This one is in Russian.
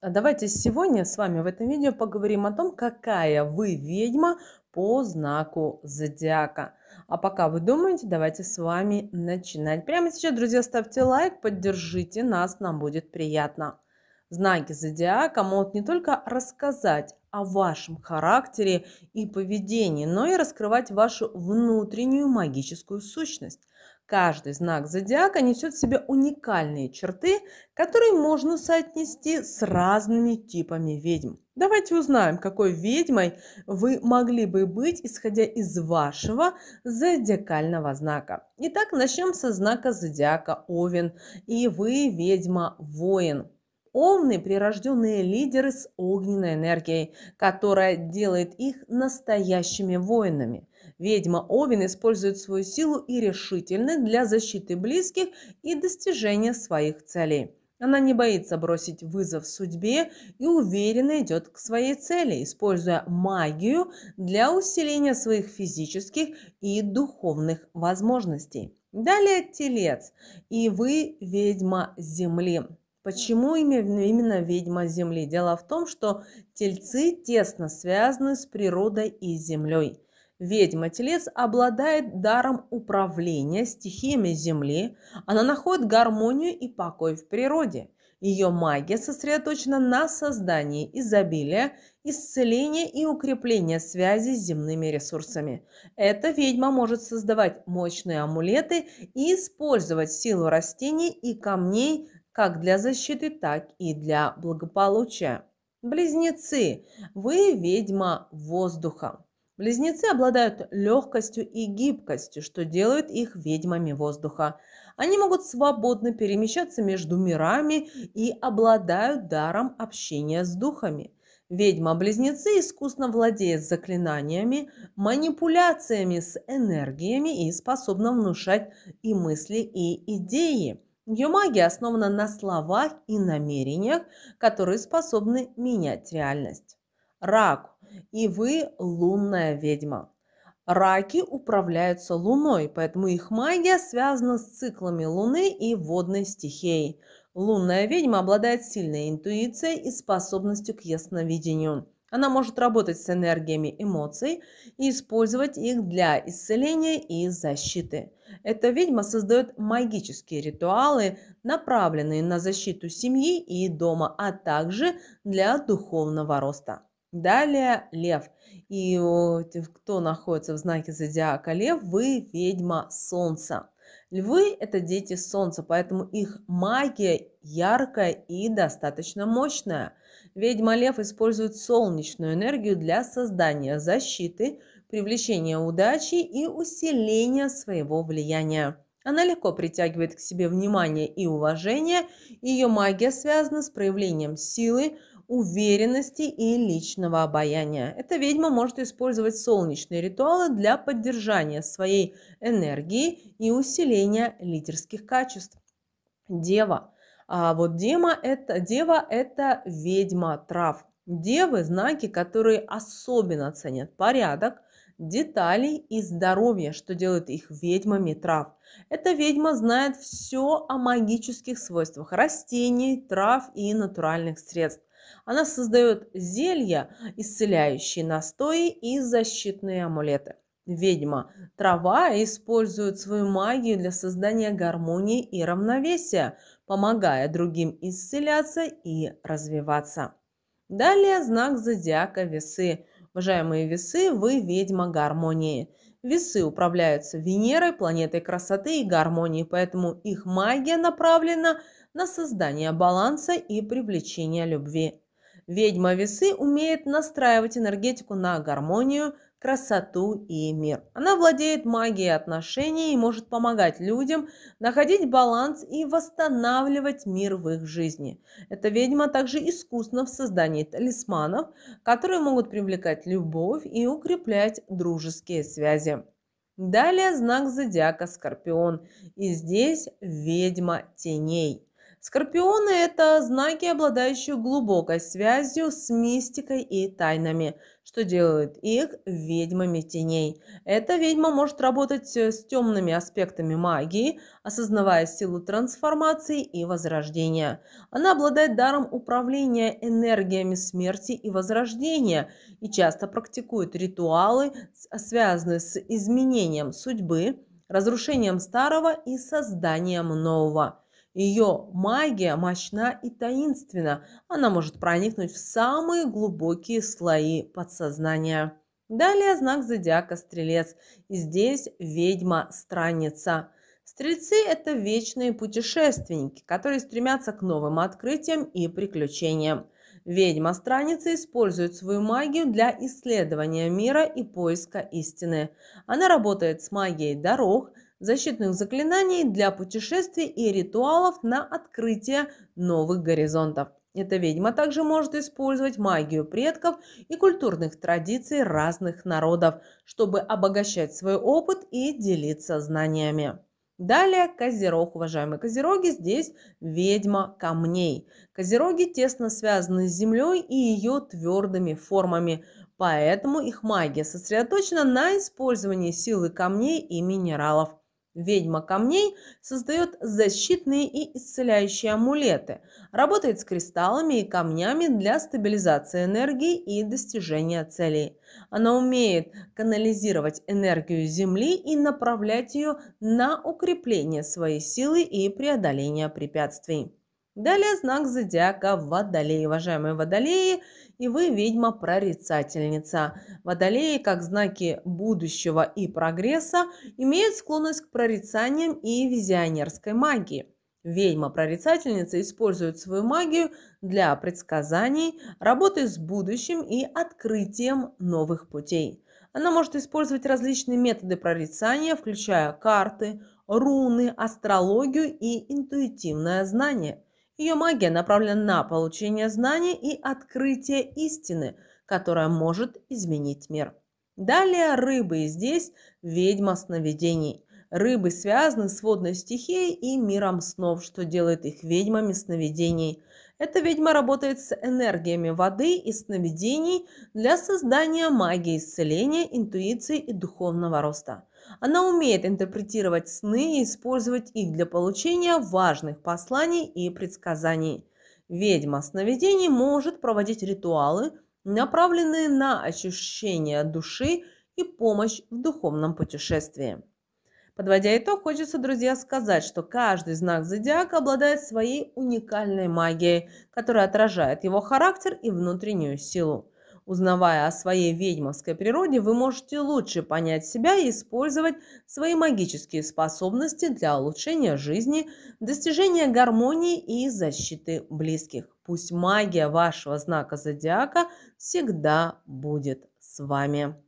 А давайте сегодня с вами в этом видео поговорим о том, какая вы ведьма по знаку зодиака. А пока вы думаете, давайте с вами начинать. Прямо сейчас, друзья, ставьте лайк, поддержите нас, нам будет приятно. Знаки зодиака могут не только рассказать о вашем характере и поведении, но и раскрывать вашу внутреннюю магическую сущность – Каждый знак зодиака несет в себе уникальные черты, которые можно соотнести с разными типами ведьм. Давайте узнаем, какой ведьмой вы могли бы быть, исходя из вашего зодиакального знака. Итак, начнем со знака зодиака Овен. И вы ведьма-воин. Овны – прирожденные лидеры с огненной энергией, которая делает их настоящими воинами. Ведьма Овен использует свою силу и решительность для защиты близких и достижения своих целей. Она не боится бросить вызов судьбе и уверенно идет к своей цели, используя магию для усиления своих физических и духовных возможностей. Далее телец. И вы ведьма земли. Почему именно ведьма земли? Дело в том, что тельцы тесно связаны с природой и землей. Ведьма-телец обладает даром управления стихиями Земли, она находит гармонию и покой в природе. Ее магия сосредоточена на создании изобилия, исцеления и укрепления связи с земными ресурсами. Эта ведьма может создавать мощные амулеты и использовать силу растений и камней как для защиты, так и для благополучия. Близнецы, вы ведьма воздуха. Близнецы обладают легкостью и гибкостью, что делает их ведьмами воздуха. Они могут свободно перемещаться между мирами и обладают даром общения с духами. Ведьма-близнецы искусно владеет заклинаниями, манипуляциями с энергиями и способна внушать и мысли, и идеи. Ее магия основана на словах и намерениях, которые способны менять реальность. Рак и вы лунная ведьма. Раки управляются Луной, поэтому их магия связана с циклами Луны и водной стихией. Лунная ведьма обладает сильной интуицией и способностью к ясновидению. Она может работать с энергиями эмоций и использовать их для исцеления и защиты. Эта ведьма создает магические ритуалы, направленные на защиту семьи и дома, а также для духовного роста. Далее лев. И кто находится в знаке зодиака лев, вы ведьма солнца. Львы – это дети солнца, поэтому их магия яркая и достаточно мощная. Ведьма лев использует солнечную энергию для создания защиты, привлечения удачи и усиления своего влияния. Она легко притягивает к себе внимание и уважение, ее магия связана с проявлением силы, уверенности и личного обаяния. Эта ведьма может использовать солнечные ритуалы для поддержания своей энергии и усиления лидерских качеств. Дева. А вот дема это, дева это ведьма трав. Девы – знаки, которые особенно ценят порядок, детали и здоровье, что делает их ведьмами трав. Эта ведьма знает все о магических свойствах растений, трав и натуральных средств. Она создает зелья, исцеляющие настои и защитные амулеты. Ведьма трава использует свою магию для создания гармонии и равновесия, помогая другим исцеляться и развиваться. Далее знак зодиака весы. Уважаемые весы, вы ведьма гармонии. Весы управляются Венерой, планетой красоты и гармонии, поэтому их магия направлена на создание баланса и привлечение любви. Ведьма весы умеет настраивать энергетику на гармонию, красоту и мир. Она владеет магией отношений и может помогать людям находить баланс и восстанавливать мир в их жизни. Эта ведьма также искусна в создании талисманов, которые могут привлекать любовь и укреплять дружеские связи. Далее знак зодиака Скорпион. И здесь ведьма теней. Скорпионы – это знаки, обладающие глубокой связью с мистикой и тайнами, что делает их ведьмами теней. Эта ведьма может работать э, с темными аспектами магии, осознавая силу трансформации и возрождения. Она обладает даром управления энергиями смерти и возрождения и часто практикует ритуалы, связанные с изменением судьбы, разрушением старого и созданием нового. Ее магия мощна и таинственна. Она может проникнуть в самые глубокие слои подсознания. Далее знак зодиака Стрелец. И здесь ведьма странница Стрельцы – это вечные путешественники, которые стремятся к новым открытиям и приключениям. Ведьма-страница использует свою магию для исследования мира и поиска истины. Она работает с магией дорог – защитных заклинаний для путешествий и ритуалов на открытие новых горизонтов. Эта ведьма также может использовать магию предков и культурных традиций разных народов, чтобы обогащать свой опыт и делиться знаниями. Далее Козерог, уважаемые Козероги, здесь ведьма камней. Козероги тесно связаны с землей и ее твердыми формами, поэтому их магия сосредоточена на использовании силы камней и минералов. Ведьма камней создает защитные и исцеляющие амулеты, работает с кристаллами и камнями для стабилизации энергии и достижения целей. Она умеет канализировать энергию Земли и направлять ее на укрепление своей силы и преодоление препятствий. Далее знак зодиака Водолей. Уважаемые Водолеи, и вы ведьма-прорицательница. Водолеи, как знаки будущего и прогресса, имеют склонность к прорицаниям и визионерской магии. Ведьма-прорицательница использует свою магию для предсказаний, работы с будущим и открытием новых путей. Она может использовать различные методы прорицания, включая карты, руны, астрологию и интуитивное знание – ее магия направлена на получение знаний и открытие истины, которая может изменить мир. Далее рыбы, и здесь ведьма сновидений. Рыбы связаны с водной стихией и миром снов, что делает их ведьмами сновидений. Эта ведьма работает с энергиями воды и сновидений для создания магии исцеления, интуиции и духовного роста. Она умеет интерпретировать сны и использовать их для получения важных посланий и предсказаний. Ведьма сновидений может проводить ритуалы, направленные на очищение души и помощь в духовном путешествии. Подводя итог, хочется, друзья, сказать, что каждый знак зодиака обладает своей уникальной магией, которая отражает его характер и внутреннюю силу. Узнавая о своей ведьмовской природе, вы можете лучше понять себя и использовать свои магические способности для улучшения жизни, достижения гармонии и защиты близких. Пусть магия вашего знака зодиака всегда будет с вами.